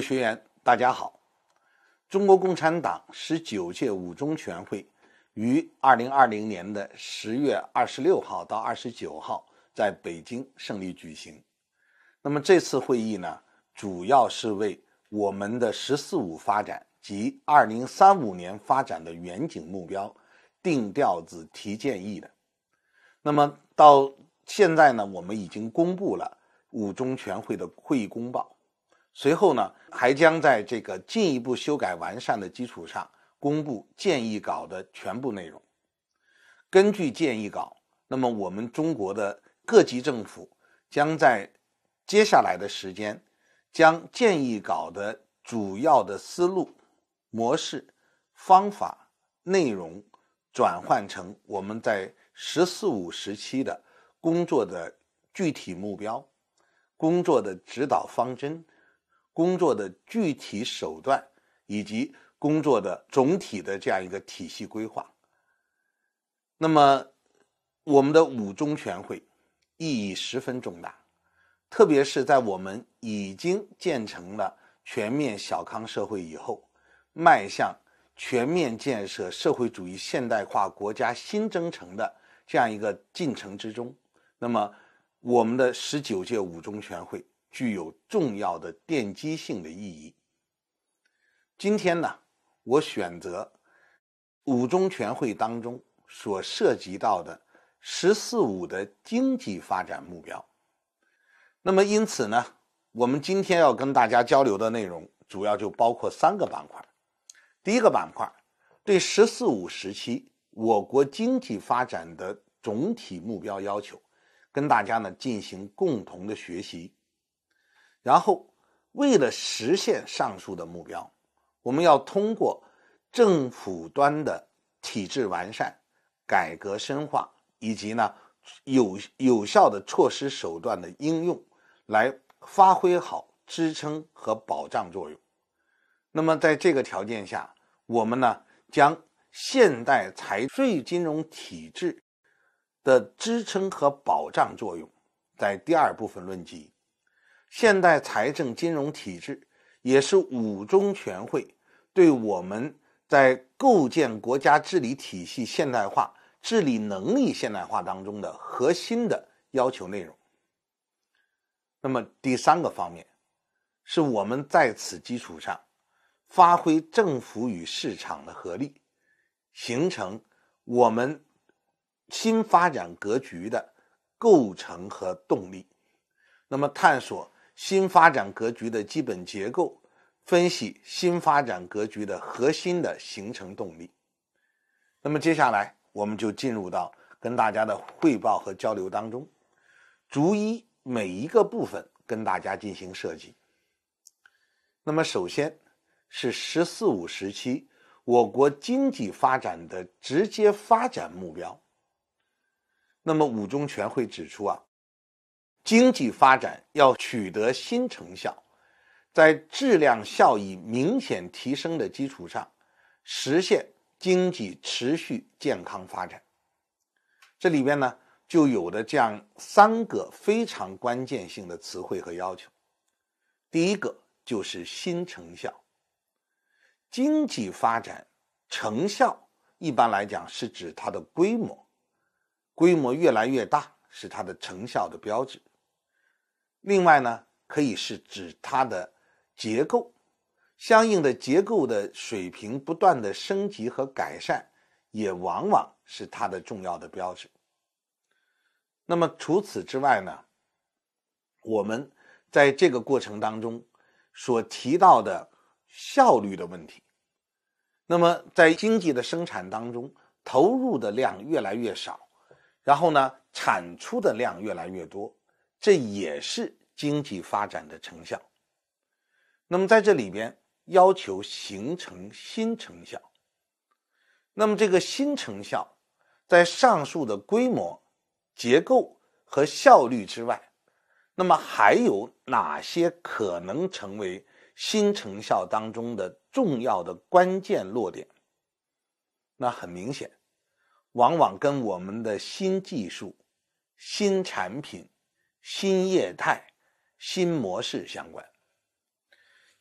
学员大家好，中国共产党十九届五中全会于二零二零年的十月二十六号到二十九号在北京胜利举行。那么这次会议呢，主要是为我们的“十四五”发展及二零三五年发展的远景目标定调子、提建议的。那么到现在呢，我们已经公布了五中全会的会议公报。随后呢，还将在这个进一步修改完善的基础上，公布建议稿的全部内容。根据建议稿，那么我们中国的各级政府将在接下来的时间，将建议稿的主要的思路、模式、方法、内容转换成我们在“十四五”时期的工作的具体目标、工作的指导方针。工作的具体手段，以及工作的总体的这样一个体系规划。那么，我们的五中全会意义十分重大，特别是在我们已经建成了全面小康社会以后，迈向全面建设社会主义现代化国家新征程的这样一个进程之中。那么，我们的十九届五中全会。具有重要的奠基性的意义。今天呢，我选择五中全会当中所涉及到的“十四五”的经济发展目标。那么，因此呢，我们今天要跟大家交流的内容，主要就包括三个板块。第一个板块，对“十四五”时期我国经济发展的总体目标要求，跟大家呢进行共同的学习。然后，为了实现上述的目标，我们要通过政府端的体制完善、改革深化以及呢有有效的措施手段的应用，来发挥好支撑和保障作用。那么，在这个条件下，我们呢将现代财税金融体制的支撑和保障作用，在第二部分论及。现代财政金融体制也是五中全会对我们在构建国家治理体系现代化、治理能力现代化当中的核心的要求内容。那么第三个方面，是我们在此基础上发挥政府与市场的合力，形成我们新发展格局的构成和动力。那么探索。新发展格局的基本结构，分析新发展格局的核心的形成动力。那么接下来，我们就进入到跟大家的汇报和交流当中，逐一每一个部分跟大家进行设计。那么首先，是“十四五”时期我国经济发展的直接发展目标。那么五中全会指出啊。经济发展要取得新成效，在质量效益明显提升的基础上，实现经济持续健康发展。这里边呢，就有的这样三个非常关键性的词汇和要求。第一个就是新成效。经济发展成效一般来讲是指它的规模，规模越来越大是它的成效的标志。另外呢，可以是指它的结构，相应的结构的水平不断的升级和改善，也往往是它的重要的标志。那么除此之外呢，我们在这个过程当中所提到的效率的问题，那么在经济的生产当中，投入的量越来越少，然后呢，产出的量越来越多。这也是经济发展的成效。那么在这里边要求形成新成效。那么这个新成效，在上述的规模、结构和效率之外，那么还有哪些可能成为新成效当中的重要的关键落点？那很明显，往往跟我们的新技术、新产品。新业态、新模式相关，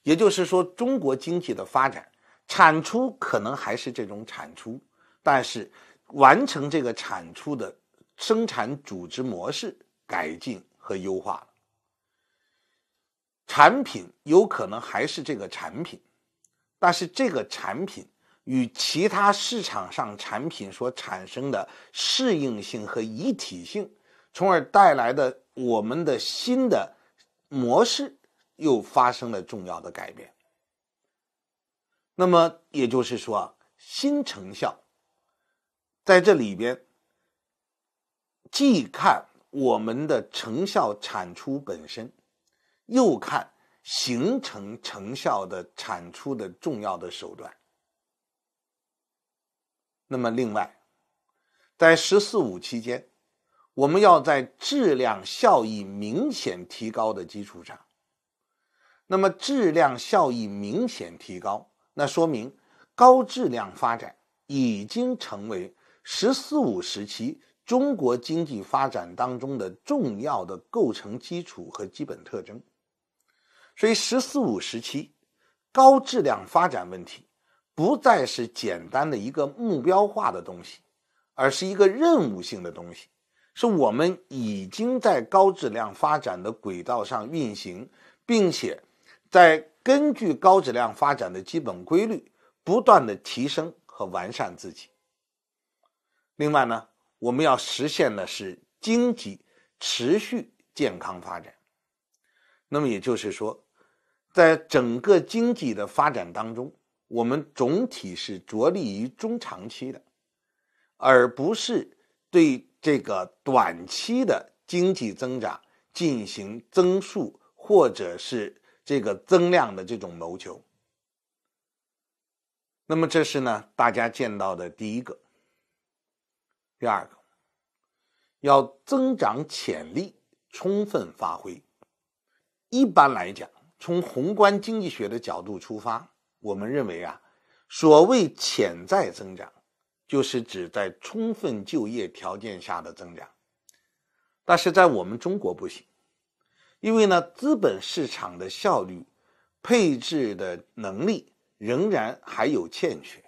也就是说，中国经济的发展产出可能还是这种产出，但是完成这个产出的生产组织模式改进和优化产品有可能还是这个产品，但是这个产品与其他市场上产品所产生的适应性和一体性。从而带来的我们的新的模式又发生了重要的改变。那么也就是说，新成效在这里边，既看我们的成效产出本身，又看形成成效的产出的重要的手段。那么另外，在“十四五”期间。我们要在质量效益明显提高的基础上，那么质量效益明显提高，那说明高质量发展已经成为“十四五”时期中国经济发展当中的重要的构成基础和基本特征。所以，“十四五”时期高质量发展问题不再是简单的一个目标化的东西，而是一个任务性的东西。是我们已经在高质量发展的轨道上运行，并且在根据高质量发展的基本规律，不断的提升和完善自己。另外呢，我们要实现的是经济持续健康发展。那么也就是说，在整个经济的发展当中，我们总体是着力于中长期的，而不是对。这个短期的经济增长进行增速，或者是这个增量的这种谋求，那么这是呢大家见到的第一个。第二个，要增长潜力充分发挥。一般来讲，从宏观经济学的角度出发，我们认为啊，所谓潜在增长。就是指在充分就业条件下的增长，但是在我们中国不行，因为呢，资本市场的效率、配置的能力仍然还有欠缺，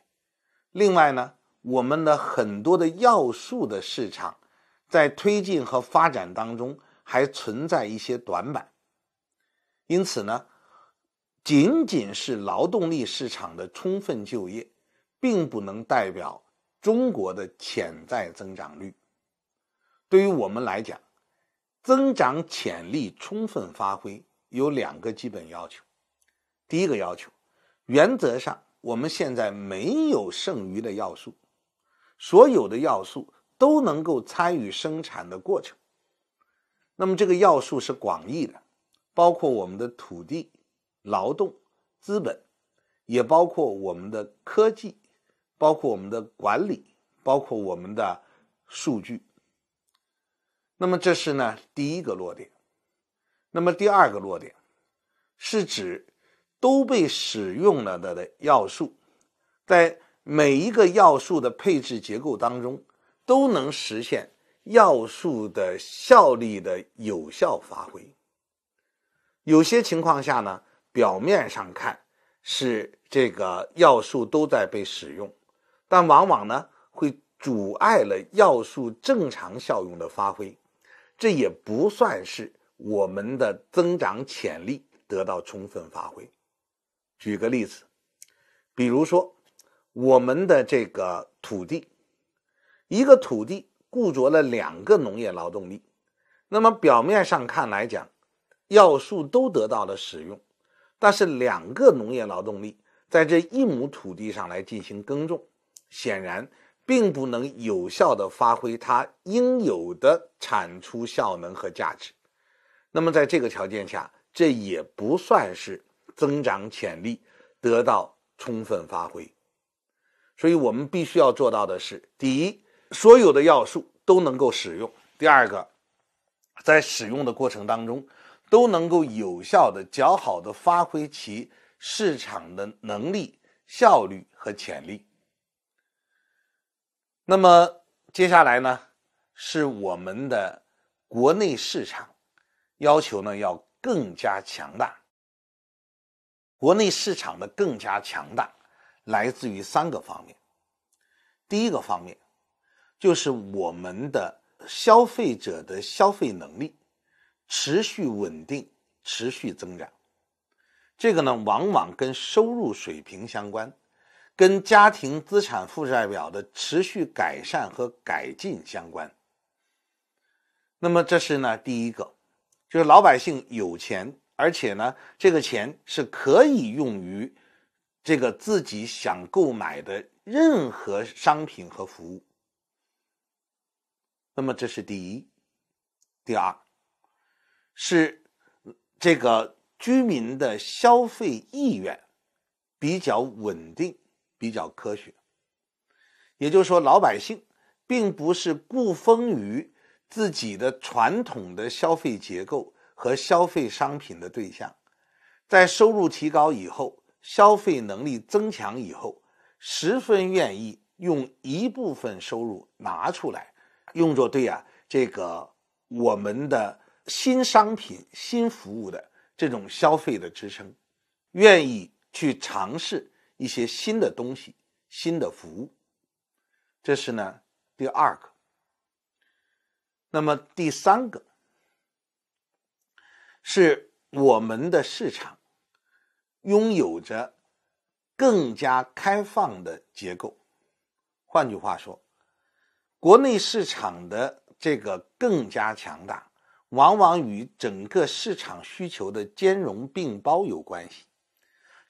另外呢，我们的很多的要素的市场在推进和发展当中还存在一些短板，因此呢，仅仅是劳动力市场的充分就业，并不能代表。中国的潜在增长率，对于我们来讲，增长潜力充分发挥有两个基本要求。第一个要求，原则上我们现在没有剩余的要素，所有的要素都能够参与生产的过程。那么这个要素是广义的，包括我们的土地、劳动、资本，也包括我们的科技。包括我们的管理，包括我们的数据。那么这是呢第一个落点。那么第二个落点是指都被使用了的的要素，在每一个要素的配置结构当中，都能实现要素的效力的有效发挥。有些情况下呢，表面上看是这个要素都在被使用。但往往呢，会阻碍了要素正常效用的发挥，这也不算是我们的增长潜力得到充分发挥。举个例子，比如说我们的这个土地，一个土地固着了两个农业劳动力，那么表面上看来讲，要素都得到了使用，但是两个农业劳动力在这一亩土地上来进行耕种。显然，并不能有效的发挥它应有的产出效能和价值。那么，在这个条件下，这也不算是增长潜力得到充分发挥。所以，我们必须要做到的是：第一，所有的要素都能够使用；第二个，在使用的过程当中，都能够有效的、较好的发挥其市场的能力、效率和潜力。那么接下来呢，是我们的国内市场要求呢要更加强大。国内市场的更加强大，来自于三个方面。第一个方面，就是我们的消费者的消费能力持续稳定、持续增长。这个呢，往往跟收入水平相关。跟家庭资产负债表的持续改善和改进相关。那么这是呢第一个，就是老百姓有钱，而且呢这个钱是可以用于这个自己想购买的任何商品和服务。那么这是第一，第二是这个居民的消费意愿比较稳定。比较科学，也就是说，老百姓并不是固封于自己的传统的消费结构和消费商品的对象，在收入提高以后，消费能力增强以后，十分愿意用一部分收入拿出来，用作对呀，这个我们的新商品、新服务的这种消费的支撑，愿意去尝试。一些新的东西、新的服务，这是呢第二个。那么第三个是我们的市场拥有着更加开放的结构，换句话说，国内市场的这个更加强大，往往与整个市场需求的兼容并包有关系。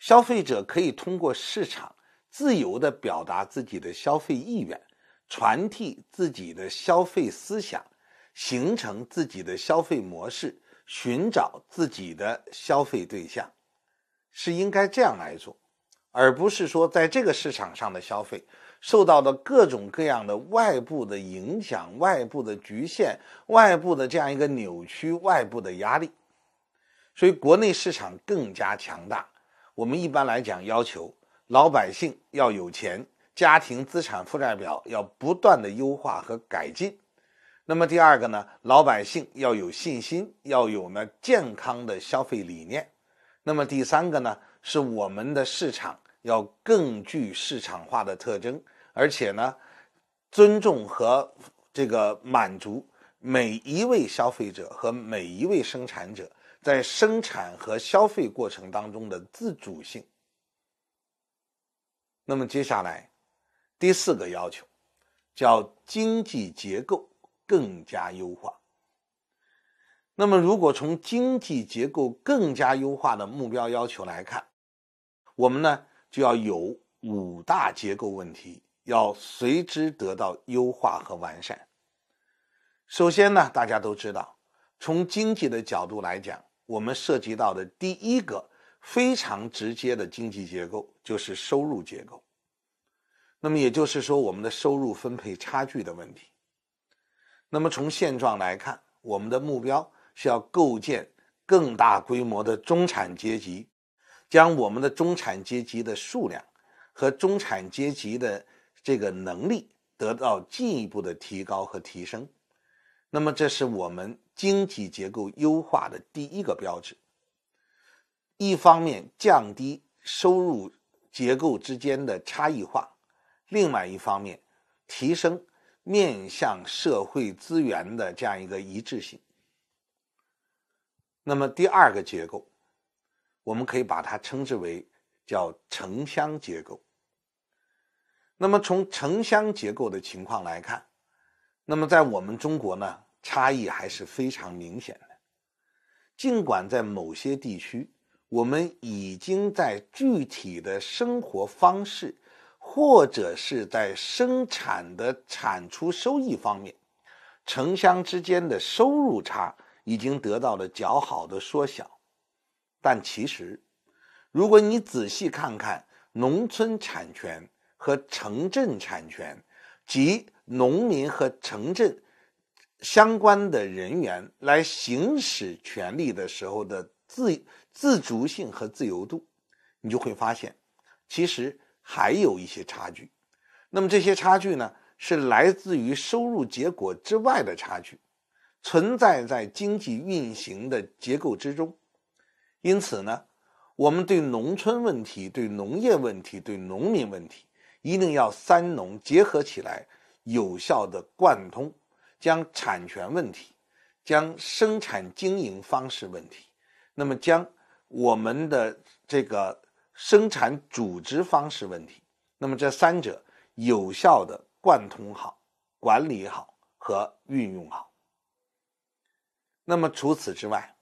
消费者可以通过市场自由的表达自己的消费意愿，传递自己的消费思想，形成自己的消费模式，寻找自己的消费对象，是应该这样来做，而不是说在这个市场上的消费受到了各种各样的外部的影响、外部的局限、外部的这样一个扭曲、外部的压力。所以，国内市场更加强大。我们一般来讲，要求老百姓要有钱，家庭资产负债表要不断的优化和改进。那么第二个呢，老百姓要有信心，要有呢健康的消费理念。那么第三个呢，是我们的市场要更具市场化的特征，而且呢，尊重和这个满足每一位消费者和每一位生产者。在生产和消费过程当中的自主性。那么接下来，第四个要求叫经济结构更加优化。那么如果从经济结构更加优化的目标要求来看，我们呢就要有五大结构问题要随之得到优化和完善。首先呢，大家都知道，从经济的角度来讲。我们涉及到的第一个非常直接的经济结构就是收入结构，那么也就是说我们的收入分配差距的问题。那么从现状来看，我们的目标是要构建更大规模的中产阶级，将我们的中产阶级的数量和中产阶级的这个能力得到进一步的提高和提升。那么这是我们。经济结构优化的第一个标志，一方面降低收入结构之间的差异化，另外一方面提升面向社会资源的这样一个一致性。那么第二个结构，我们可以把它称之为叫城乡结构。那么从城乡结构的情况来看，那么在我们中国呢？差异还是非常明显的。尽管在某些地区，我们已经在具体的生活方式或者是在生产的产出收益方面，城乡之间的收入差已经得到了较好的缩小，但其实，如果你仔细看看农村产权和城镇产权及农民和城镇，相关的人员来行使权利的时候的自自主性和自由度，你就会发现，其实还有一些差距。那么这些差距呢，是来自于收入结果之外的差距，存在在经济运行的结构之中。因此呢，我们对农村问题、对农业问题、对农民问题，一定要三农结合起来，有效的贯通。将产权问题、将生产经营方式问题，那么将我们的这个生产组织方式问题，那么这三者有效的贯通好、管理好和运用好。那么除此之外，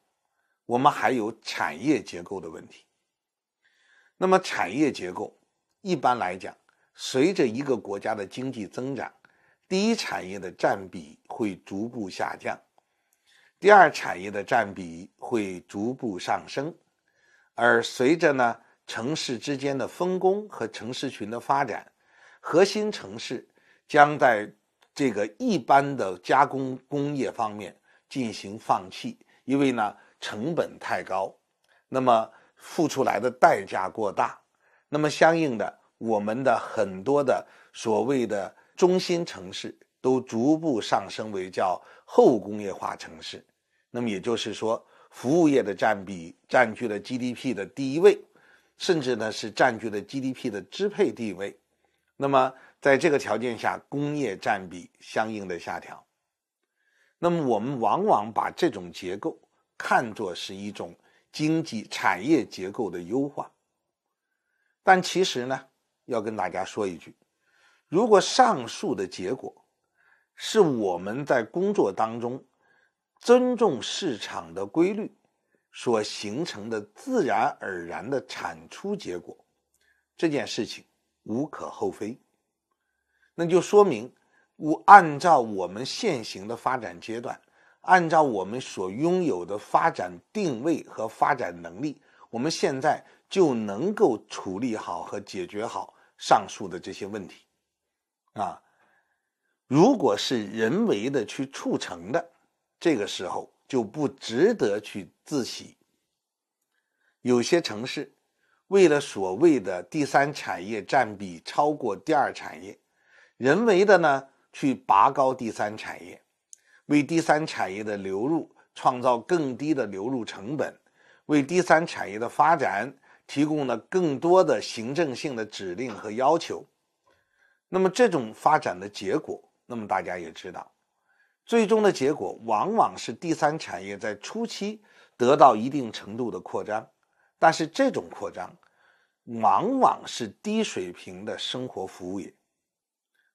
我们还有产业结构的问题。那么产业结构一般来讲，随着一个国家的经济增长。第一产业的占比会逐步下降，第二产业的占比会逐步上升，而随着呢城市之间的分工和城市群的发展，核心城市将在这个一般的加工工业方面进行放弃，因为呢成本太高，那么付出来的代价过大，那么相应的我们的很多的所谓的。中心城市都逐步上升为叫后工业化城市，那么也就是说，服务业的占比占据了 GDP 的第一位，甚至呢是占据了 GDP 的支配地位。那么在这个条件下，工业占比相应的下调。那么我们往往把这种结构看作是一种经济产业结构的优化，但其实呢，要跟大家说一句。如果上述的结果是我们在工作当中尊重市场的规律所形成的自然而然的产出结果，这件事情无可厚非。那就说明我按照我们现行的发展阶段，按照我们所拥有的发展定位和发展能力，我们现在就能够处理好和解决好上述的这些问题。啊，如果是人为的去促成的，这个时候就不值得去自喜。有些城市为了所谓的第三产业占比超过第二产业，人为的呢去拔高第三产业，为第三产业的流入创造更低的流入成本，为第三产业的发展提供了更多的行政性的指令和要求。那么这种发展的结果，那么大家也知道，最终的结果往往是第三产业在初期得到一定程度的扩张，但是这种扩张往往是低水平的生活服务业，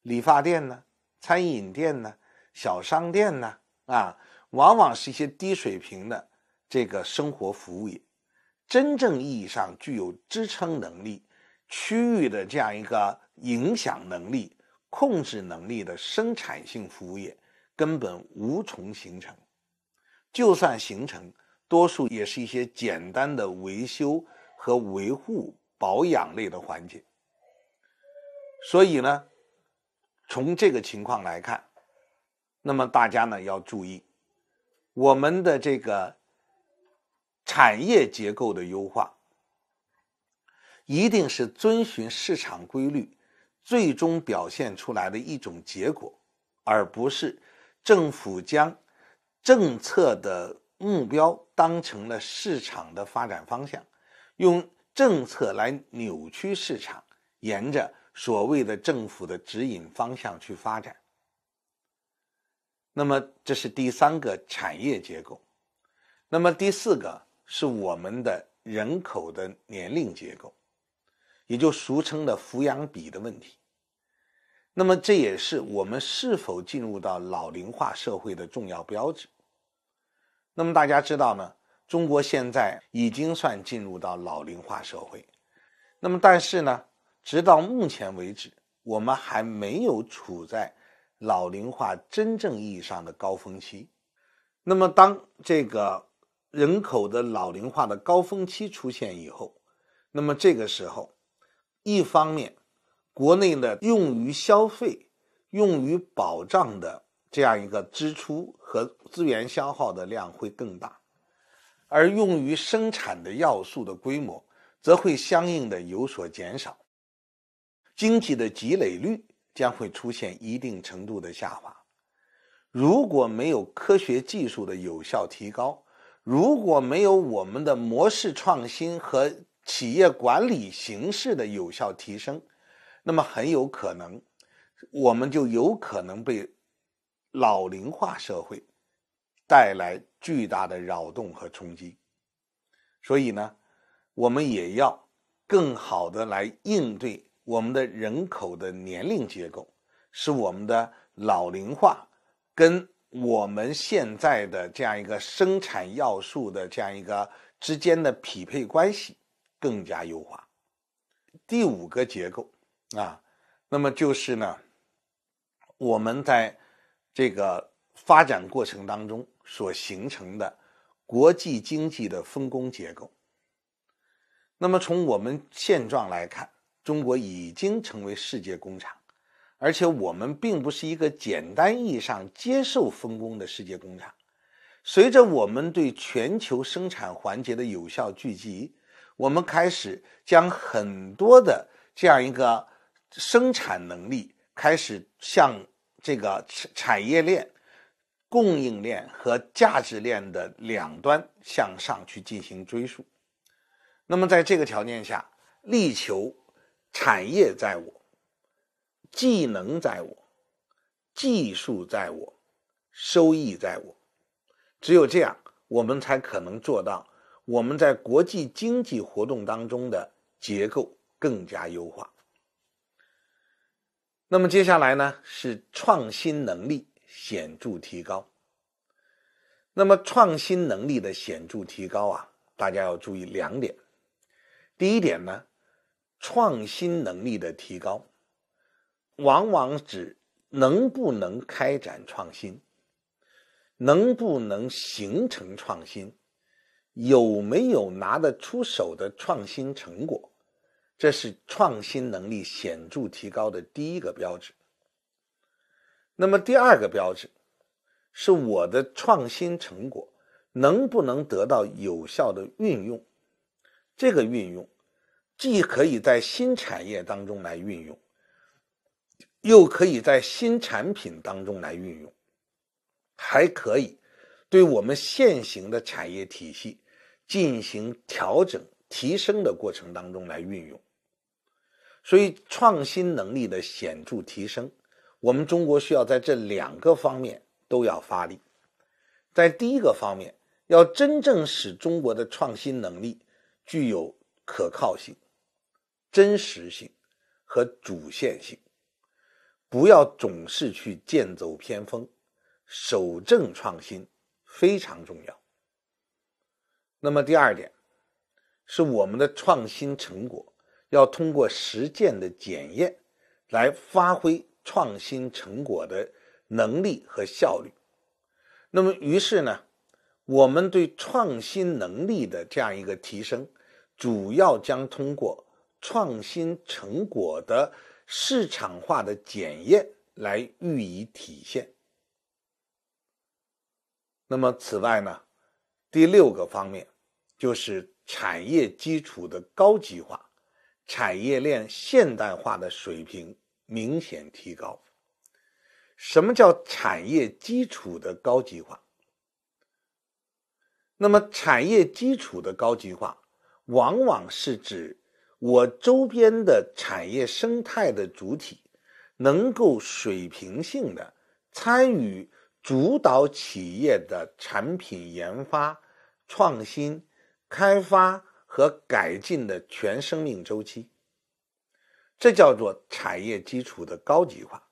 理发店呢，餐饮店呢，小商店呢，啊，往往是一些低水平的这个生活服务业，真正意义上具有支撑能力区域的这样一个。影响能力、控制能力的生产性服务业根本无从形成，就算形成，多数也是一些简单的维修和维护、保养类的环节。所以呢，从这个情况来看，那么大家呢要注意，我们的这个产业结构的优化，一定是遵循市场规律。最终表现出来的一种结果，而不是政府将政策的目标当成了市场的发展方向，用政策来扭曲市场，沿着所谓的政府的指引方向去发展。那么，这是第三个产业结构。那么，第四个是我们的人口的年龄结构。也就俗称的抚养比的问题，那么这也是我们是否进入到老龄化社会的重要标志。那么大家知道呢，中国现在已经算进入到老龄化社会，那么但是呢，直到目前为止，我们还没有处在老龄化真正意义上的高峰期。那么当这个人口的老龄化的高峰期出现以后，那么这个时候。一方面，国内的用于消费、用于保障的这样一个支出和资源消耗的量会更大，而用于生产的要素的规模则会相应的有所减少，经济的积累率将会出现一定程度的下滑。如果没有科学技术的有效提高，如果没有我们的模式创新和，企业管理形式的有效提升，那么很有可能，我们就有可能被老龄化社会带来巨大的扰动和冲击。所以呢，我们也要更好的来应对我们的人口的年龄结构，使我们的老龄化跟我们现在的这样一个生产要素的这样一个之间的匹配关系。更加优化，第五个结构啊，那么就是呢，我们在这个发展过程当中所形成的国际经济的分工结构。那么从我们现状来看，中国已经成为世界工厂，而且我们并不是一个简单意义上接受分工的世界工厂。随着我们对全球生产环节的有效聚集。我们开始将很多的这样一个生产能力开始向这个产产业链、供应链和价值链的两端向上去进行追溯。那么，在这个条件下，力求产业在我、技能在我、技术在我、收益在我。只有这样，我们才可能做到。我们在国际经济活动当中的结构更加优化。那么接下来呢，是创新能力显著提高。那么创新能力的显著提高啊，大家要注意两点。第一点呢，创新能力的提高，往往指能不能开展创新，能不能形成创新。有没有拿得出手的创新成果？这是创新能力显著提高的第一个标志。那么第二个标志是我的创新成果能不能得到有效的运用？这个运用既可以在新产业当中来运用，又可以在新产品当中来运用，还可以对我们现行的产业体系。进行调整、提升的过程当中来运用，所以创新能力的显著提升，我们中国需要在这两个方面都要发力。在第一个方面，要真正使中国的创新能力具有可靠性、真实性和主线性，不要总是去剑走偏锋，守正创新非常重要。那么第二点，是我们的创新成果要通过实践的检验，来发挥创新成果的能力和效率。那么于是呢，我们对创新能力的这样一个提升，主要将通过创新成果的市场化的检验来予以体现。那么此外呢，第六个方面。就是产业基础的高级化，产业链现代化的水平明显提高。什么叫产业基础的高级化？那么产业基础的高级化，往往是指我周边的产业生态的主体，能够水平性的参与主导企业的产品研发创新。开发和改进的全生命周期，这叫做产业基础的高级化。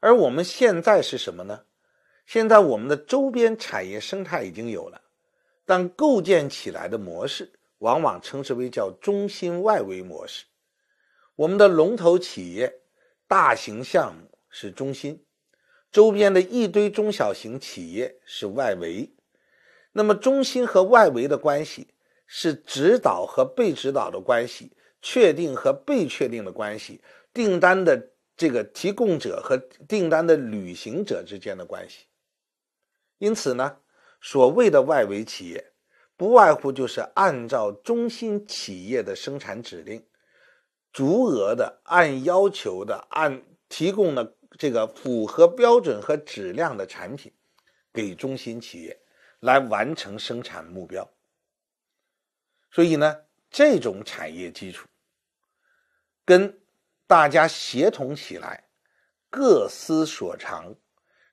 而我们现在是什么呢？现在我们的周边产业生态已经有了，但构建起来的模式往往称之为叫中心外围模式。我们的龙头企业、大型项目是中心，周边的一堆中小型企业是外围。那么中心和外围的关系？是指导和被指导的关系，确定和被确定的关系，订单的这个提供者和订单的履行者之间的关系。因此呢，所谓的外围企业，不外乎就是按照中心企业的生产指令，足额的按要求的按提供的这个符合标准和质量的产品，给中心企业，来完成生产目标。所以呢，这种产业基础，跟大家协同起来，各司所长，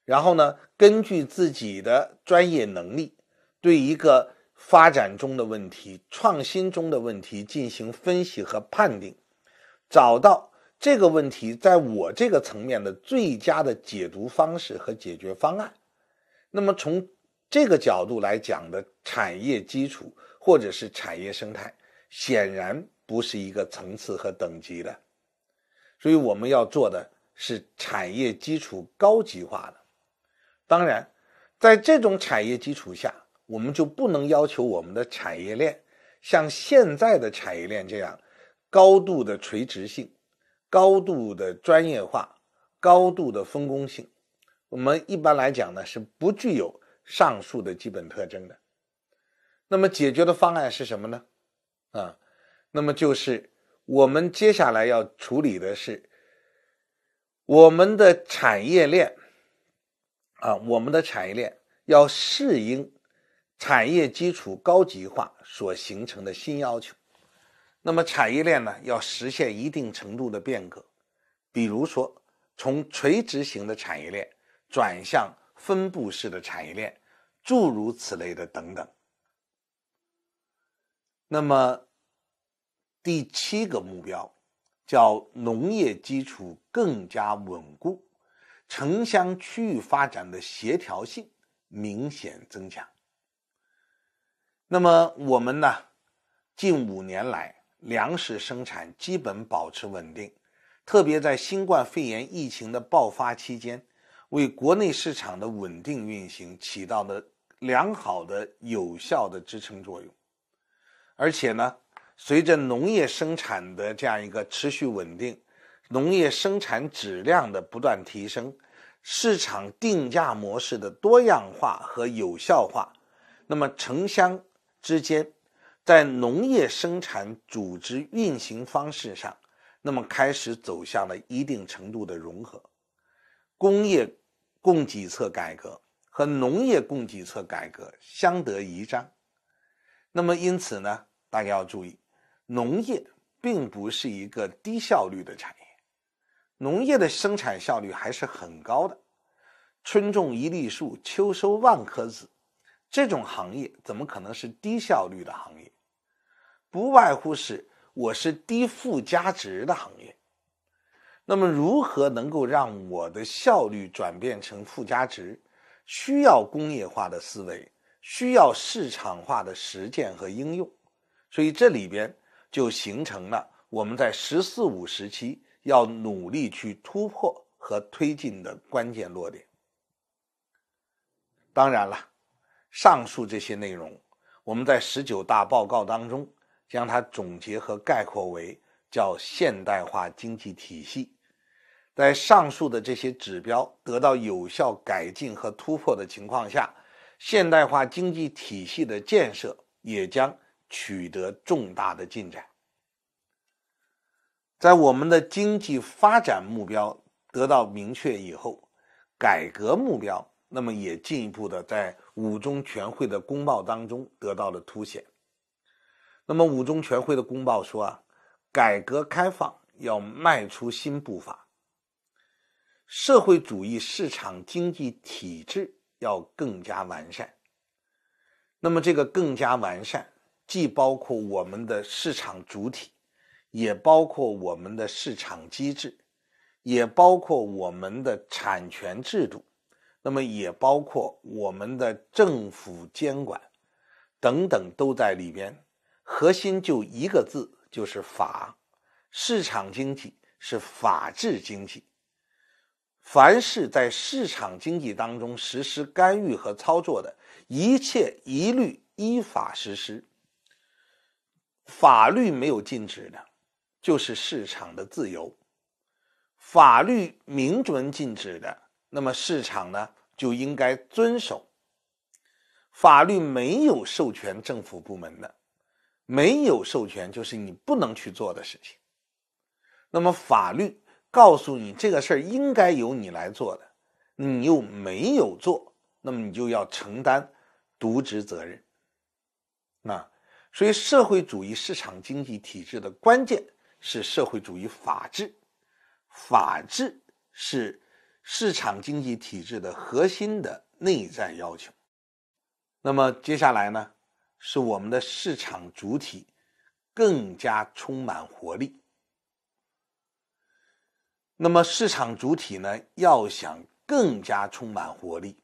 然后呢，根据自己的专业能力，对一个发展中的问题、创新中的问题进行分析和判定，找到这个问题在我这个层面的最佳的解读方式和解决方案。那么从这个角度来讲的产业基础。或者是产业生态，显然不是一个层次和等级的，所以我们要做的是产业基础高级化的。当然，在这种产业基础下，我们就不能要求我们的产业链像现在的产业链这样高度的垂直性、高度的专业化、高度的分工性。我们一般来讲呢，是不具有上述的基本特征的。那么解决的方案是什么呢？啊，那么就是我们接下来要处理的是我们的产业链啊，我们的产业链要适应产业基础高级化所形成的新要求。那么产业链呢，要实现一定程度的变革，比如说从垂直型的产业链转向分布式的产业链，诸如此类的等等。那么，第七个目标叫农业基础更加稳固，城乡区域发展的协调性明显增强。那么我们呢，近五年来粮食生产基本保持稳定，特别在新冠肺炎疫情的爆发期间，为国内市场的稳定运行起到了良好的、有效的支撑作用。而且呢，随着农业生产的这样一个持续稳定，农业生产质量的不断提升，市场定价模式的多样化和有效化，那么城乡之间在农业生产组织运行方式上，那么开始走向了一定程度的融合，工业供给侧改革和农业供给侧改革相得益彰。那么，因此呢，大家要注意，农业并不是一个低效率的产业，农业的生产效率还是很高的。春种一粒粟，秋收万颗子，这种行业怎么可能是低效率的行业？不外乎是我是低附加值的行业。那么，如何能够让我的效率转变成附加值？需要工业化的思维。需要市场化的实践和应用，所以这里边就形成了我们在“十四五”时期要努力去突破和推进的关键落点。当然了，上述这些内容，我们在十九大报告当中将它总结和概括为叫现代化经济体系。在上述的这些指标得到有效改进和突破的情况下。现代化经济体系的建设也将取得重大的进展。在我们的经济发展目标得到明确以后，改革目标那么也进一步的在五中全会的公报当中得到了凸显。那么五中全会的公报说啊，改革开放要迈出新步伐，社会主义市场经济体制。要更加完善，那么这个更加完善，既包括我们的市场主体，也包括我们的市场机制，也包括我们的产权制度，那么也包括我们的政府监管，等等都在里边。核心就一个字，就是法。市场经济是法治经济。凡是在市场经济当中实施干预和操作的一切，一律依法实施。法律没有禁止的，就是市场的自由；法律明准禁止的，那么市场呢就应该遵守。法律没有授权政府部门的，没有授权就是你不能去做的事情。那么法律。告诉你这个事儿应该由你来做的，你又没有做，那么你就要承担渎职责任。那所以，社会主义市场经济体制的关键是社会主义法治，法治是市场经济体制的核心的内在要求。那么接下来呢，是我们的市场主体更加充满活力。那么市场主体呢，要想更加充满活力，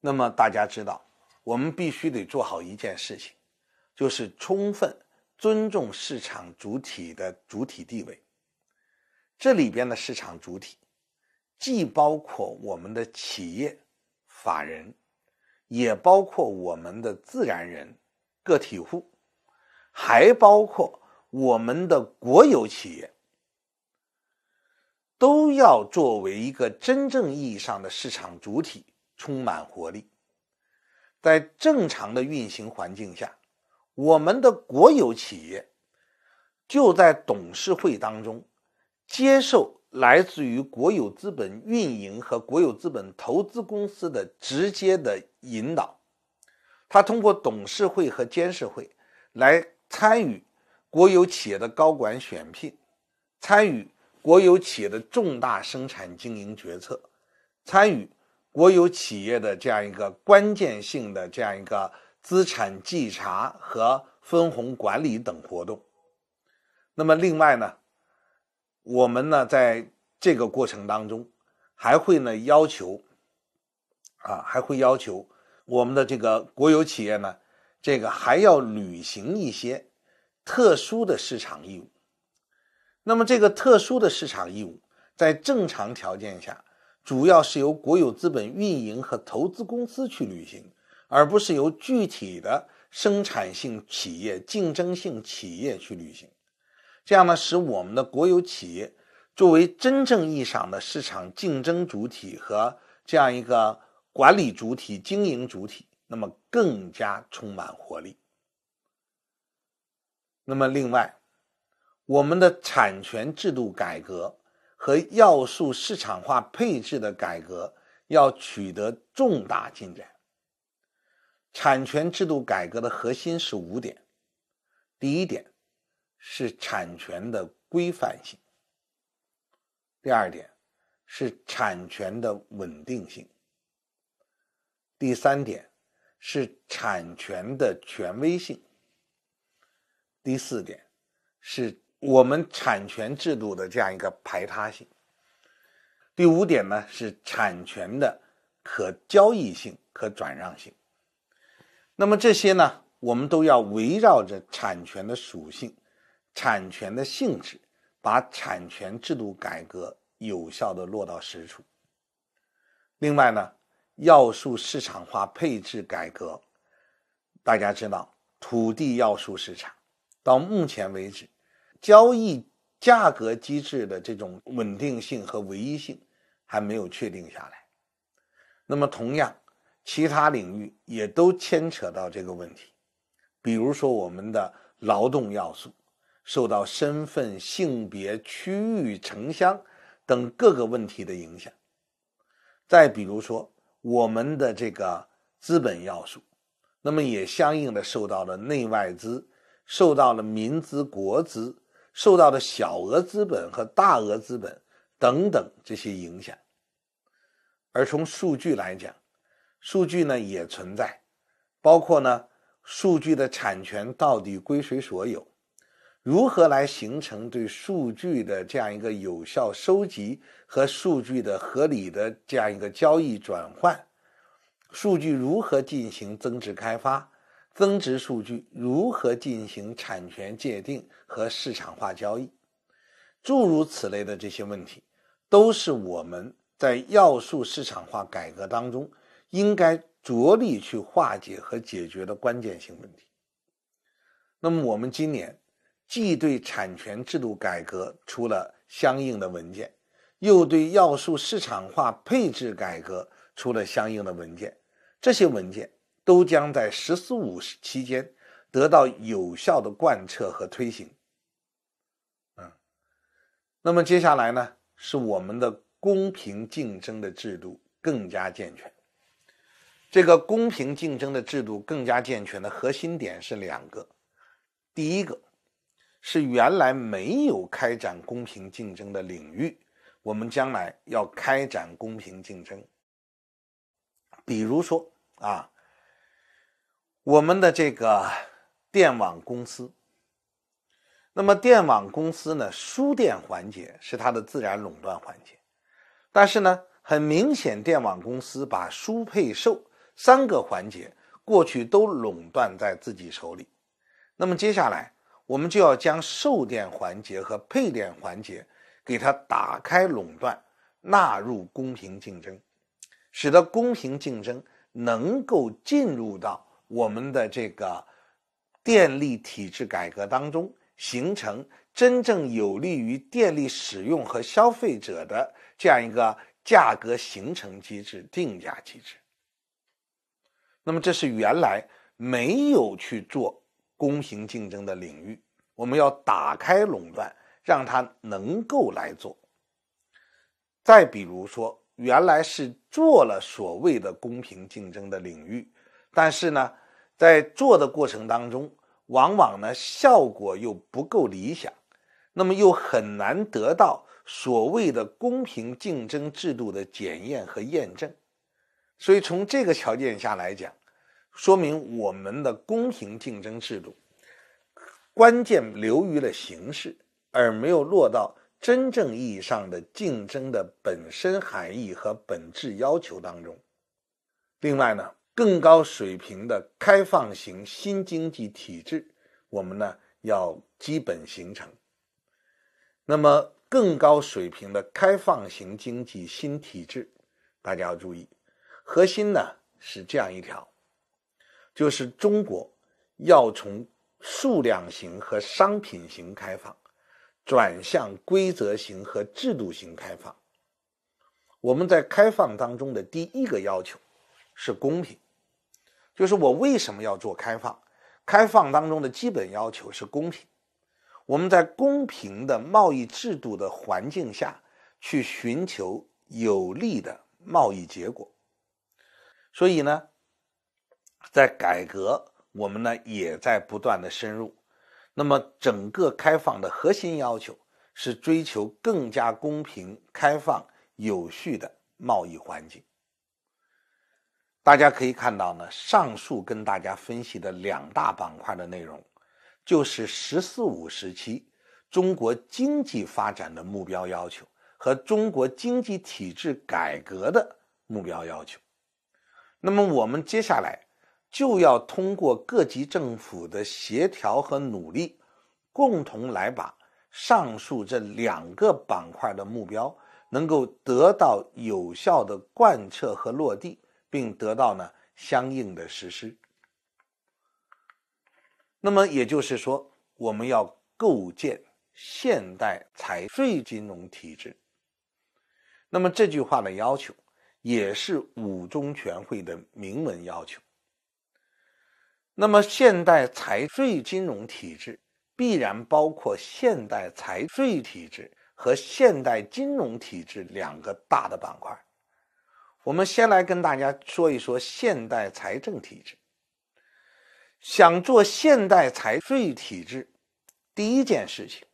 那么大家知道，我们必须得做好一件事情，就是充分尊重市场主体的主体地位。这里边的市场主体，既包括我们的企业、法人，也包括我们的自然人、个体户，还包括我们的国有企业。都要作为一个真正意义上的市场主体，充满活力。在正常的运行环境下，我们的国有企业就在董事会当中接受来自于国有资本运营和国有资本投资公司的直接的引导。他通过董事会和监事会来参与国有企业的高管选聘，参与。国有企业的重大生产经营决策，参与国有企业的这样一个关键性的这样一个资产稽查和分红管理等活动。那么，另外呢，我们呢在这个过程当中，还会呢要求，啊，还会要求我们的这个国有企业呢，这个还要履行一些特殊的市场义务。那么，这个特殊的市场义务，在正常条件下，主要是由国有资本运营和投资公司去履行，而不是由具体的生产性企业、竞争性企业去履行。这样呢，使我们的国有企业作为真正意义上的市场竞争主体和这样一个管理主体、经营主体，那么更加充满活力。那么，另外。我们的产权制度改革和要素市场化配置的改革要取得重大进展。产权制度改革的核心是五点：第一点是产权的规范性；第二点是产权的稳定性；第三点是产权的权威性；第四点是。我们产权制度的这样一个排他性。第五点呢是产权的可交易性、可转让性。那么这些呢，我们都要围绕着产权的属性、产权的性质，把产权制度改革有效的落到实处。另外呢，要素市场化配置改革，大家知道，土地要素市场到目前为止。交易价格机制的这种稳定性和唯一性还没有确定下来。那么，同样，其他领域也都牵扯到这个问题。比如说，我们的劳动要素受到身份、性别、区域、城乡等各个问题的影响。再比如说，我们的这个资本要素，那么也相应的受到了内外资、受到了民资、国资。受到的小额资本和大额资本等等这些影响，而从数据来讲，数据呢也存在，包括呢数据的产权到底归谁所有，如何来形成对数据的这样一个有效收集和数据的合理的这样一个交易转换，数据如何进行增值开发？增值数据如何进行产权界定和市场化交易，诸如此类的这些问题，都是我们在要素市场化改革当中应该着力去化解和解决的关键性问题。那么，我们今年既对产权制度改革出了相应的文件，又对要素市场化配置改革出了相应的文件，这些文件。都将在“十四五”期间得到有效的贯彻和推行。嗯，那么接下来呢，是我们的公平竞争的制度更加健全。这个公平竞争的制度更加健全的核心点是两个，第一个是原来没有开展公平竞争的领域，我们将来要开展公平竞争，比如说啊。我们的这个电网公司，那么电网公司呢，输电环节是它的自然垄断环节，但是呢，很明显，电网公司把输配售三个环节过去都垄断在自己手里。那么接下来，我们就要将售电环节和配电环节给它打开垄断，纳入公平竞争，使得公平竞争能够进入到。我们的这个电力体制改革当中，形成真正有利于电力使用和消费者的这样一个价格形成机制、定价机制。那么，这是原来没有去做公平竞争的领域，我们要打开垄断，让它能够来做。再比如说，原来是做了所谓的公平竞争的领域。但是呢，在做的过程当中，往往呢效果又不够理想，那么又很难得到所谓的公平竞争制度的检验和验证。所以从这个条件下来讲，说明我们的公平竞争制度关键流于了形式，而没有落到真正意义上的竞争的本身含义和本质要求当中。另外呢。更高水平的开放型新经济体制，我们呢要基本形成。那么更高水平的开放型经济新体制，大家要注意，核心呢是这样一条，就是中国要从数量型和商品型开放，转向规则型和制度型开放。我们在开放当中的第一个要求是公平。就是我为什么要做开放？开放当中的基本要求是公平。我们在公平的贸易制度的环境下去寻求有利的贸易结果。所以呢，在改革，我们呢也在不断的深入。那么整个开放的核心要求是追求更加公平、开放、有序的贸易环境。大家可以看到呢，上述跟大家分析的两大板块的内容，就是“十四五”时期中国经济发展的目标要求和中国经济体制改革的目标要求。那么，我们接下来就要通过各级政府的协调和努力，共同来把上述这两个板块的目标能够得到有效的贯彻和落地。并得到呢相应的实施。那么也就是说，我们要构建现代财税金融体制。那么这句话的要求也是五中全会的明文要求。那么现代财税金融体制必然包括现代财税体制和现代金融体制两个大的板块。我们先来跟大家说一说现代财政体制。想做现代财税体制，第一件事情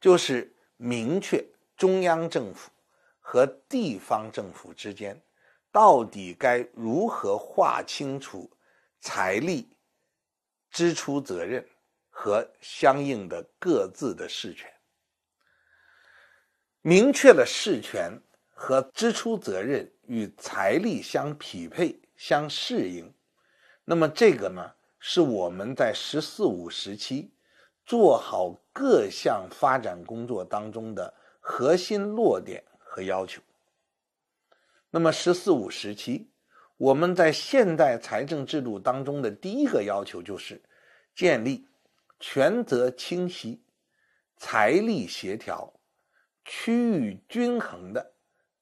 就是明确中央政府和地方政府之间到底该如何划清楚财力、支出责任和相应的各自的事权。明确了事权。和支出责任与财力相匹配、相适应，那么这个呢是我们在“十四五”时期做好各项发展工作当中的核心落点和要求。那么“十四五”时期，我们在现代财政制度当中的第一个要求就是建立权责清晰、财力协调、区域均衡的。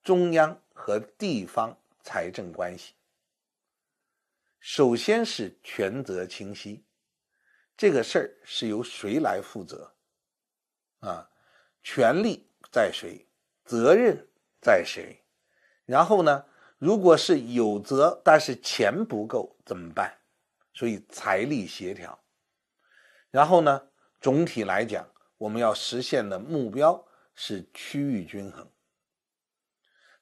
中央和地方财政关系，首先是权责清晰，这个事儿是由谁来负责？啊，权力在谁，责任在谁？然后呢，如果是有责但是钱不够怎么办？所以财力协调。然后呢，总体来讲，我们要实现的目标是区域均衡。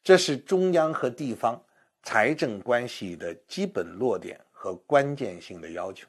这是中央和地方财政关系的基本落点和关键性的要求。